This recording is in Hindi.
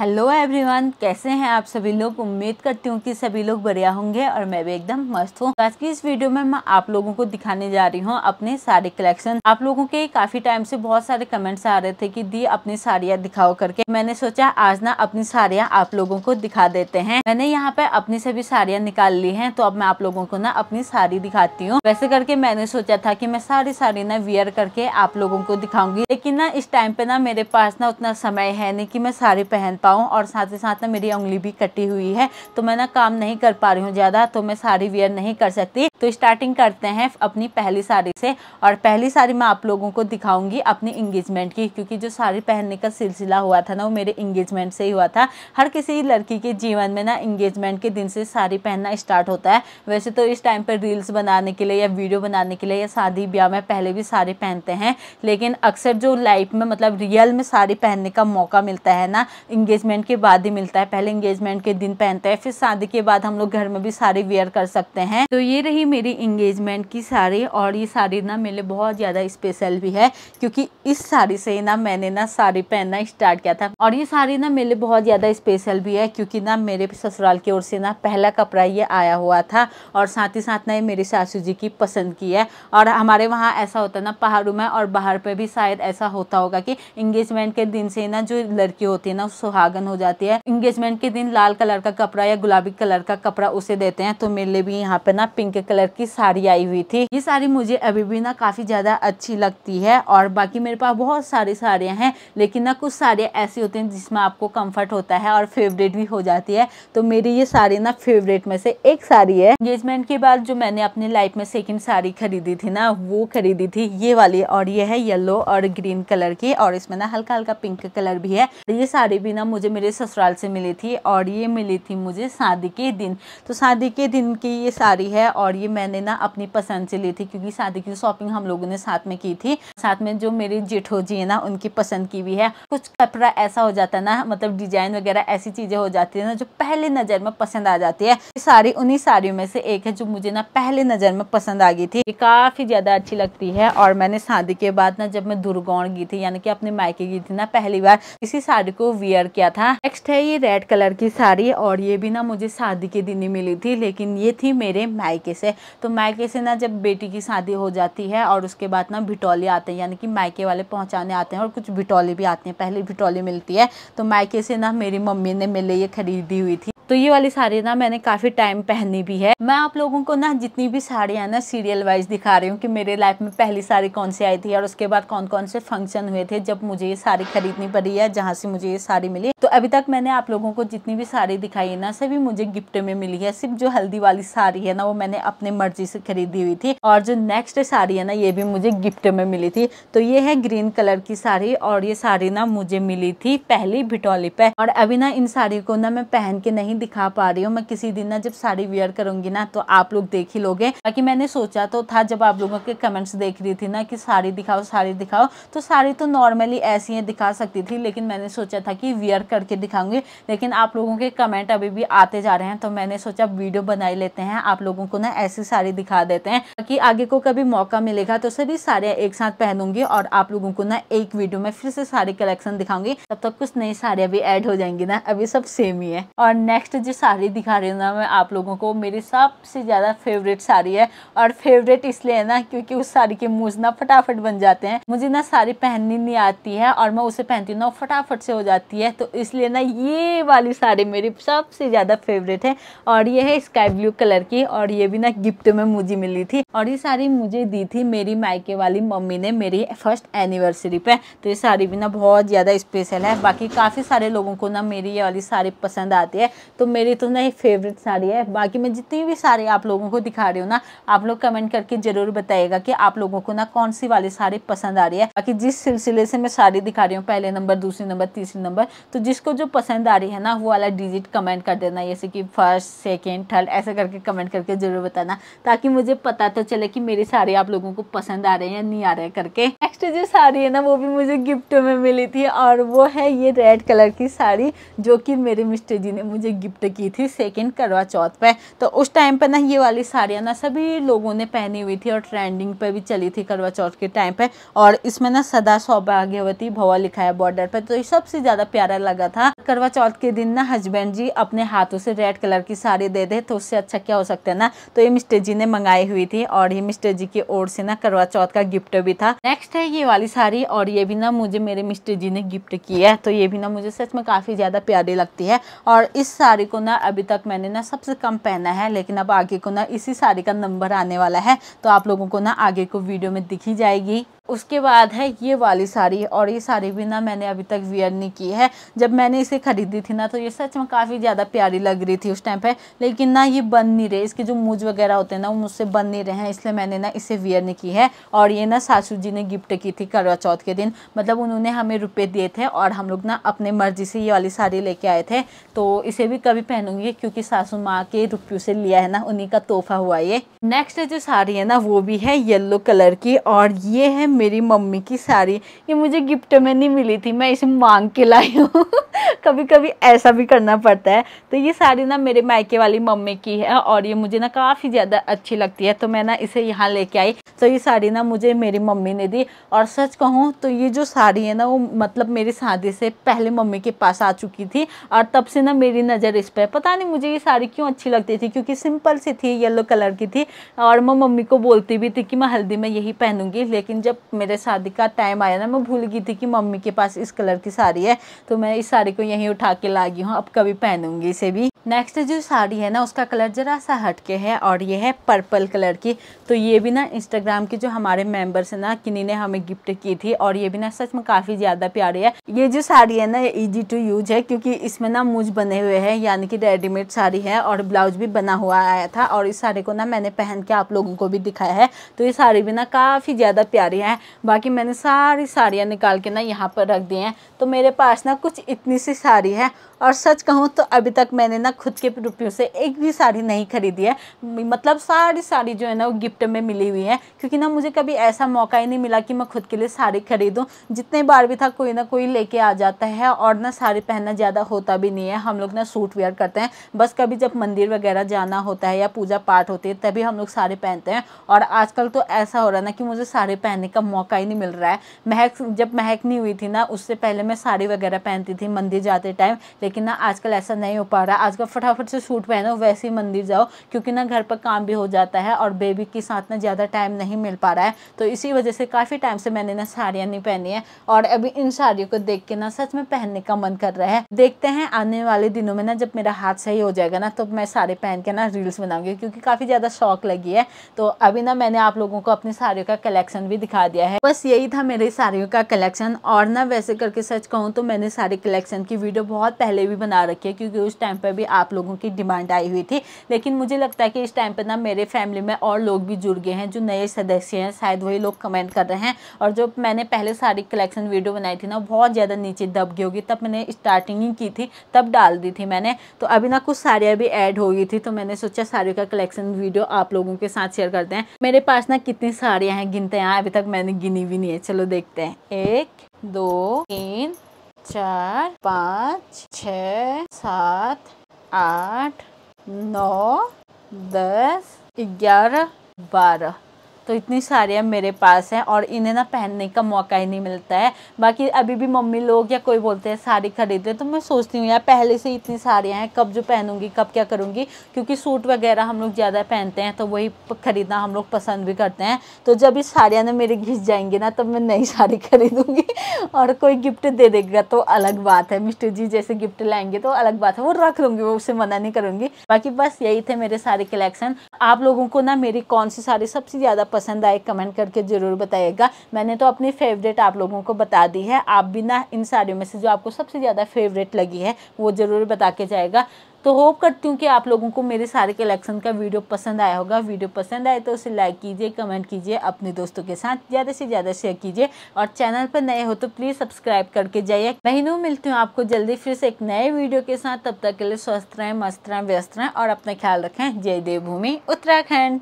हेलो एवरीवन कैसे हैं आप सभी लोग उम्मीद करती हूँ कि सभी लोग बढ़िया होंगे और मैं भी एकदम मस्त हूँ तो आज की इस वीडियो में मैं आप लोगों को दिखाने जा रही हूँ अपने साड़ी कलेक्शन आप लोगों के काफी टाइम से बहुत सारे कमेंट्स आ रहे थे कि दी अपनी साड़ियाँ दिखाओ करके मैंने सोचा आज ना अपनी साड़ियाँ आप लोगों को दिखा देते हैं मैंने यहाँ पे अपनी सभी साड़ियाँ निकाल ली है तो अब मैं आप लोगों को ना अपनी साड़ी दिखाती हूँ वैसे करके मैंने सोचा था की मैं सारी साड़ी ना वियर करके आप लोगों को दिखाऊंगी लेकिन ना इस टाइम पे ना मेरे पास ना उतना समय है नहीं की मैं साड़ी पहन पाऊँ पाऊँ और साथ ही साथ ना मेरी उंगली भी कटी हुई है तो मैं ना काम नहीं कर पा रही हूँ ज़्यादा तो मैं साड़ी वेयर नहीं कर सकती तो स्टार्टिंग करते हैं अपनी पहली साड़ी से और पहली साड़ी मैं आप लोगों को दिखाऊंगी अपनी इंगेजमेंट की क्योंकि जो साड़ी पहनने का सिलसिला हुआ था ना वो मेरे इंगेजमेंट से ही हुआ था हर किसी लड़की के जीवन में ना इंगेजमेंट के दिन से साड़ी पहनना स्टार्ट होता है वैसे तो इस टाइम पर रील्स बनाने के लिए या वीडियो बनाने के लिए या शादी ब्याह में पहले भी साड़ी पहनते हैं लेकिन अक्सर जो लाइफ में मतलब रियल में साड़ी पहनने का मौका मिलता है ना इंगेजमेंट के बाद ही मिलता है पहले इंगेजमेंट के दिन पहनते हैं फिर शादी के बाद हम लोग घर में भी साड़ी वेयर कर सकते हैं तो ये रही मेरी इंगेजमेंट की साड़ी और ये साड़ी ना मेरे लिए बहुत ज़्यादा स्पेशल भी है क्योंकि इस साड़ी से ना मैंने ना साड़ी पहनना स्टार्ट किया था और ये साड़ी ना मेरे बहुत ज़्यादा स्पेशल भी है क्योंकि ना मेरे ससुराल की ओर से ना पहला कपड़ा ये आया हुआ था और साथ ही साथ ना ये मेरी सासू जी की पसंद की है और हमारे वहाँ ऐसा होता है ना पहाड़ों में और बाहर पर भी शायद ऐसा होता होगा कि इंगेजमेंट के दिन से ना जो लड़की होती है ना सुहागन हो जाती है इंगेजमेंट के दिन लाल कलर का कपड़ा या गुलाबी कलर का कपड़ा उसे देते हैं तो मेरे लिए भी यहाँ पे ना पिंक कलर कलर की साड़ी आई हुई थी ये साड़ी मुझे अभी भी ना काफ़ी ज़्यादा अच्छी लगती है और बाकी मेरे पास बहुत सारी साड़ियां हैं लेकिन ना कुछ साड़ियाँ ऐसी होती हैं जिसमें आपको कंफर्ट होता है और फेवरेट भी हो जाती है तो मेरी ये साड़ी ना फेवरेट में से एक साड़ी है एंगेजमेंट के बाद जो मैंने अपने लाइफ में सेकेंड साड़ी खरीदी थी ना वो खरीदी थी ये वाली और ये है येलो और ग्रीन कलर की और इसमें ना हल्का हल्का पिंक कलर भी है ये साड़ी भी ना मुझे मेरे ससुराल से मिली थी और ये मिली थी मुझे शादी के दिन तो शादी के दिन की ये साड़ी है और ये मैंने ना अपनी पसंद से ली थी क्योंकि शादी की शॉपिंग हम लोगों ने साथ में की थी साथ में जो मेरी जेठो जी है ना उनकी पसंद की भी है कुछ कपड़ा ऐसा हो जाता है ना मतलब डिजाइन वगैरह ऐसी चीज़ें हो जाती है ना जो पहले नज़र में पसंद आ जाती है साड़ी उन्हीं साड़ियों में से एक है जो मुझे ना पहले नज़र में पसंद आ गई थी ये काफ़ी ज़्यादा अच्छी लगती है और मैंने शादी के बाद ना जब मैं दुर्गौण गई थी यानी कि अपने मायके गई थी ना पहली बार इसी साड़ी को वियर किया था नेक्स्ट है ये रेड कलर की साड़ी और ये भी ना मुझे शादी के दिन ही मिली थी लेकिन ये थी मेरे मायके से तो मायके से ना जब बेटी की शादी हो जाती है और उसके बाद ना भिटौली आते हैं यानी कि मायके वाले पहुँचाने आते हैं और कुछ भिटौली भी आते हैं पहले भिटौली मिलती है तो मायके से ना मेरी मम्मी ने मेरे लिए खरीदी हुई थी तो ये वाली साड़ी ना मैंने काफ़ी टाइम पहनी भी है मैं आप लोगों को ना जितनी भी साड़ियाँ ना सीरियल वाइज दिखा रही हूँ कि मेरे लाइफ में पहली साड़ी कौन सी आई थी और उसके बाद कौन कौन से फंक्शन हुए थे जब मुझे ये साड़ी खरीदनी पड़ी है जहाँ से मुझे ये साड़ी मिली तो अभी तक मैंने आप लोगों को जितनी भी साड़ी दिखाई है ना सभी मुझे गिफ्ट में मिली है सिर्फ जो हल्दी वाली साड़ी है ना वो मैंने अपने मर्जी से खरीदी हुई थी और जो नेक्स्ट साड़ी है ना ये भी मुझे गिफ्ट में मिली थी तो ये है ग्रीन कलर की साड़ी और ये साड़ी ना मुझे मिली थी पहली भिटोली पे और अभी ना इन साड़ी को ना मैं पहन के नहीं दिखा पा रही हूँ मैं किसी दिन ना जब साड़ी वेयर करूंगी ना तो आप लोग देख ही लोगे बाकी मैंने सोचा तो था जब आप लोगों के कमेंट्स देख रही थी ना कि साड़ी दिखाओ साड़ी दिखाओ तो साड़ी तो नॉर्मली ऐसी है दिखा सकती थी लेकिन मैंने सोचा था कि वेयर करके दिखाऊंगी लेकिन आप लोगों के कमेंट अभी भी आते जा रहे हैं तो मैंने सोचा वीडियो बनाई लेते हैं आप लोगों को ना ऐसी साड़ी दिखा देते हैं ताकि आगे को कभी मौका मिलेगा तो सभी साड़ियाँ एक साथ पहनूंगी और आप लोगों को ना एक वीडियो में फिर से साड़ी कलेक्शन दिखाऊंगी तब तक कुछ नई साड़ियाँ भी एड हो जाएंगी ना अभी सब सेम ही है और नेक्स्ट नेक्स्ट जो साड़ी दिखा रही हूँ ना मैं आप लोगों को मेरी सबसे ज़्यादा फेवरेट साड़ी है और फेवरेट इसलिए है ना क्योंकि उस साड़ी के मूज ना फटाफट बन जाते हैं मुझे ना साड़ी पहननी नहीं आती है और मैं उसे पहनती हूँ ना फटाफट से हो जाती है तो इसलिए ना ये वाली साड़ी मेरी सबसे ज़्यादा फेवरेट है और ये है स्काई ब्लू कलर की और ये भी ना गिफ्ट में मुझे मिली थी और ये साड़ी मुझे दी थी मेरी मायके वाली मम्मी ने मेरी फर्स्ट एनिवर्सरी पे तो ये साड़ी भी ना बहुत ज़्यादा स्पेशल है बाकी काफ़ी सारे लोगों को ना मेरी ये वाली साड़ी पसंद आती है तो मेरी तो ना ये फेवरेट साड़ी है बाकी मैं जितनी भी साड़ी आप लोगों को दिखा रही हूँ ना आप लोग कमेंट करके ज़रूर बताइएगा कि आप लोगों को ना कौन सी वाली साड़ी पसंद आ रही है बाकी जिस सिलसिले से मैं साड़ी दिखा रही हूँ पहले नंबर दूसरे नंबर तीसरे नंबर तो जिसको जो पसंद आ रही है ना वो वाला डिजिट कमेंट कर देना जैसे कि फर्स्ट सेकेंड थर्ड ऐसा करके कमेंट करके ज़रूर बताना ताकि मुझे पता तो चले कि मेरी साड़ी आप लोगों को पसंद आ रही है या नहीं आ रहा है करके नेक्स्ट जो साड़ी है ना वो भी मुझे गिफ्ट में मिली थी और वो है ये रेड कलर की साड़ी जो कि मेरे मिस्टर जी ने मुझे गिफ्ट गिफ्ट की थी सेकंड करवा चौथ पे तो उस टाइम पे ना ये वाली साड़ियाँ ना सभी लोगों ने पहनी हुई थी और ट्रेंडिंग पे भी चली थी करवा चौथ के टाइम पे और इसमें ना सदा सौभाग्यवती भवा लिखा है बॉर्डर पे तो ये सबसे ज़्यादा प्यारा लगा था करवा चौथ के दिन ना हस्बैंड जी अपने हाथों से रेड कलर की साड़ी दे दे तो उससे अच्छा क्या हो सकता है ना तो ये मिस्टर जी ने मंगाई हुई थी और ये मिस्टर जी की ओर से ना करवा चौथ का गिफ्ट भी था नेक्स्ट है ये वाली साड़ी और ये भी ना मुझे मेरे मिस्टर जी ने गिफ्ट की है तो ये भी ना मुझे सच में काफ़ी ज़्यादा प्यारी लगती है और इस साड़ी साड़ी को ना अभी तक मैंने ना सबसे कम पहना है लेकिन अब आगे को ना इसी साड़ी का नंबर आने वाला है तो आप लोगों को ना आगे को वीडियो में दिखी जाएगी उसके बाद है ये वाली साड़ी और ये साड़ी भी ना मैंने अभी तक वियर नहीं की है जब मैंने इसे ख़रीदी थी ना तो ये सच में काफ़ी ज़्यादा प्यारी लग रही थी उस टाइम पे लेकिन ना ये बन नहीं रहे इसके जो मूज वगैरह होते हैं ना वो मुझसे बन नहीं रहे हैं इसलिए मैंने ना इसे वियर नहीं की है और ये ना सासू जी ने गिफ्ट की थी करवा चौथ के दिन मतलब उन्होंने हमें रुपये दिए थे और हम लोग ना अपने मर्जी से ये वाली साड़ी लेके आए थे तो इसे भी कभी पहनूंगी क्योंकि सासू माँ के रुपयों से लिया है ना उन्हीं का तोहफा हुआ ये नेक्स्ट जो साड़ी है ना वो भी है येल्लो कलर की और ये है मेरी मम्मी की साड़ी ये मुझे गिफ्ट में नहीं मिली थी मैं इसे मांग के लाई हूँ कभी कभी ऐसा भी करना पड़ता है तो ये साड़ी ना मेरे मायके वाली मम्मी की है और ये मुझे ना काफ़ी ज़्यादा अच्छी लगती है तो मैं ना इसे यहाँ लेके आई तो ये साड़ी ना मुझे मेरी मम्मी ने दी और सच कहूँ तो ये जो साड़ी है ना वो मतलब मेरी शादी से पहले मम्मी के पास आ चुकी थी और तब से ना मेरी नज़र इस पर पता नहीं मुझे ये साड़ी क्यों अच्छी लगती थी क्योंकि सिंपल सी थी येलो कलर की थी और मैं मम्मी को बोलती भी थी कि मैं हल्दी में यही पहनूंगी लेकिन जब मेरे शादी का टाइम आया ना मैं भूल गई थी कि मम्मी के पास इस कलर की साड़ी है तो मैं इस साड़ी को यहीं उठा के ला गई हूँ अब कभी पहनूंगी इसे भी नेक्स्ट जो साड़ी है ना उसका कलर ज़रा सा हटके है और ये है पर्पल कलर की तो ये भी ना इंस्टाग्राम के जो हमारे मेंबर्स हैं ना किन्नी ने हमें गिफ्ट की थी और ये भी ना सच में काफ़ी ज़्यादा प्यारी है ये जो साड़ी है ना ये इजी टू यूज है क्योंकि इसमें ना मुझ बने हुए हैं यानी कि रेडीमेड साड़ी है और ब्लाउज भी बना हुआ आया था और इस साड़ी को ना मैंने पहन के आप लोगों को भी दिखाया है तो ये साड़ी भी ना काफ़ी ज़्यादा प्यारी है बाकी मैंने सारी साड़ियाँ निकाल के ना यहाँ पर रख दी हैं तो मेरे पास ना कुछ इतनी सी साड़ी है और सच कहूँ तो अभी तक मैंने ना ना खुद के रुपयों से एक भी साड़ी नहीं खरीदी है मतलब सारी साड़ी जो है ना वो गिफ्ट में मिली हुई है क्योंकि ना मुझे कभी ऐसा मौका ही नहीं मिला कि मैं खुद के लिए साड़ी खरीदूँ जितने बार भी था कोई ना कोई लेके आ जाता है और ना साड़ी पहनना ज़्यादा होता भी नहीं है हम लोग ना सूट वेयर करते हैं बस कभी जब मंदिर वगैरह जाना होता है या पूजा पाठ होती है तभी हम लोग साड़ी पहनते हैं और आजकल तो ऐसा हो रहा है ना कि मुझे साड़ी पहनने का मौका ही नहीं मिल रहा है महक जब महक नहीं हुई थी ना उससे पहले मैं साड़ी वगैरह पहनती थी मंदिर जाते टाइम लेकिन ना आजकल ऐसा नहीं हो पा रहा आजकल उसका फटाफट से सूट पहनो वैसे ही मंदिर जाओ क्योंकि ना घर पर काम भी हो जाता है और बेबी के साथ ना ज़्यादा टाइम नहीं मिल पा रहा है तो इसी वजह से काफ़ी टाइम से मैंने ना साड़ियाँ नहीं पहनी है और अभी इन साड़ियों को देख के ना सच में पहनने का मन कर रहा है देखते हैं आने वाले दिनों में ना जब मेरा हाथ सही हो जाएगा ना तो मैं सारे पहन के ना रील्स बनाऊंगी क्योंकि काफ़ी ज़्यादा शौक लगी है तो अभी ना मैंने आप लोगों को अपनी साड़ियों का कलेक्शन भी दिखा दिया है बस यही था मेरे साड़ियों का कलेक्शन और ना वैसे करके सच कहूँ तो मैंने साड़ी कलेक्शन की वीडियो बहुत पहले भी बना रखी है क्योंकि उस टाइम पर भी आप लोगों की डिमांड आई हुई थी लेकिन मुझे लगता है कि इस टाइम पर ना मेरे फैमिली में और लोग भी जुड़ गए हैं जो नए सदस्य हैं शायद वही लोग कमेंट कर रहे हैं और जो मैंने पहले सारी कलेक्शन वीडियो बनाई थी ना बहुत ज़्यादा नीचे दब गई होगी तब मैंने स्टार्टिंग ही की थी तब डाल दी थी मैंने तो अभी ना कुछ साड़ियाँ भी ऐड हो गई थी तो मैंने सोचा साड़ियों का कलेक्शन वीडियो आप लोगों के साथ शेयर करते हैं मेरे पास ना कितनी साड़ियाँ हैं गिनते हैं अभी तक मैंने गिनी भी नहीं है चलो देखते हैं एक दो तीन चार पाँच छ सात आठ नौ दस ग्यारह बारह तो इतनी साड़ियाँ मेरे पास हैं और इन्हें ना पहनने का मौका ही नहीं मिलता है बाकी अभी भी मम्मी लोग या कोई बोलते हैं साड़ी खरीद ले तो मैं सोचती हूँ यार पहले से इतनी साड़ियाँ हैं कब जो पहनूंगी कब क्या करूँगी क्योंकि सूट वगैरह हम लोग ज़्यादा पहनते हैं तो वही ख़रीदना हम लोग पसंद भी करते हैं तो जब इस साड़ियाँ ना मेरे घिस जाएंगी ना तब मैं नई साड़ी खरीदूँगी और कोई गिफ्ट दे देगा तो अलग बात है मिस्टर जी जैसे गिफ्ट लाएंगे तो अलग बात है वो रख लूँगी वो उसे मना नहीं करूँगी बाकी बस यही थे मेरे सारे कलेक्शन आप लोगों को ना मेरी कौन सी साड़ी सबसे ज़्यादा पसंद आए कमेंट करके ज़रूर बताइएगा मैंने तो अपनी फेवरेट आप लोगों को बता दी है आप भी ना इन साड़ियों में से जो आपको सबसे ज़्यादा फेवरेट लगी है वो ज़रूर बता के जाएगा तो होप करती हूँ कि आप लोगों को मेरे सारे कलेक्शन का वीडियो पसंद आया होगा वीडियो पसंद आए तो उसे लाइक कीजिए कमेंट कीजिए अपने दोस्तों के साथ ज़्यादा से ज़्यादा शेयर कीजिए और चैनल पर नए हो तो प्लीज़ सब्सक्राइब करके जाइए महीनों मिलती हूँ आपको जल्दी फिर से एक नए वीडियो के साथ तब तक के लिए स्वस्थ रहें मस्त रहें व्यस्त रहें और अपना ख्याल रखें जय देवभूमि उत्तराखंड